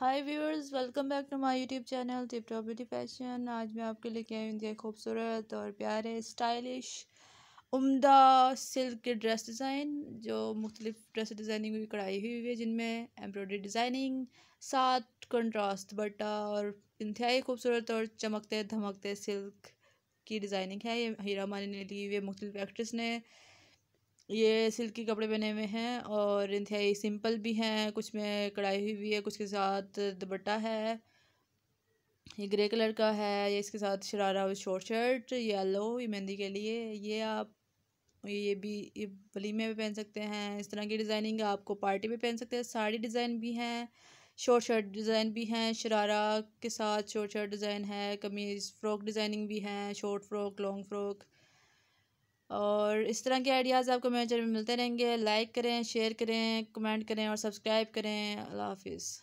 hi viewers welcome back to my YouTube channel TipTop beauty fashion आज मैं आपके लिए क्या इंडिया खूबसूरत और प्यारे स्टाइलिश उम्दा सिल्क के ड्रेस डिज़ाइन जो मुख्तलिफ ड्रेस डिज़ाइनिंग भी कढ़ाई हुई हुई है जिनमें एम्ब्रॉयडरी डिज़ाइनिंग सात कंट्रास्ट बट्टा और इंतहाई खूबसूरत और चमकते धमकते सिल्क की डिज़ाइनिंग है ये हीरा मानी ने ली हुई है मुख्तलिफ एक्ट्रेस ने ये सिल्क के कपड़े बने हुए हैं और इंतहाई सिंपल भी हैं कुछ में कढ़ाई हुई भी है कुछ के साथ दुपट्टा है ये ग्रे कलर का है ये इसके साथ शरारा और शॉर्ट शर्ट येलो ये मेहंदी के लिए ये आप ये भी ये वलीमे में पहन सकते हैं इस तरह की डिज़ाइनिंग आपको पार्टी में पहन सकते हैं साड़ी डिज़ाइन भी हैं शॉर्ट शर्ट डिज़ाइन भी हैं शरारा के साथ शॉर्ट शर्ट डिज़ाइन है कमीज़ फ्रॉक डिज़ाइनिंग भी हैं शॉर्ट फ्रॉक लॉन्ग फ्रॉक और इस तरह के आइडियाज़ आपको मेरे चैनल में मिलते रहेंगे लाइक करें शेयर करें कमेंट करें और सब्सक्राइब करें अल्लाह हाफिज़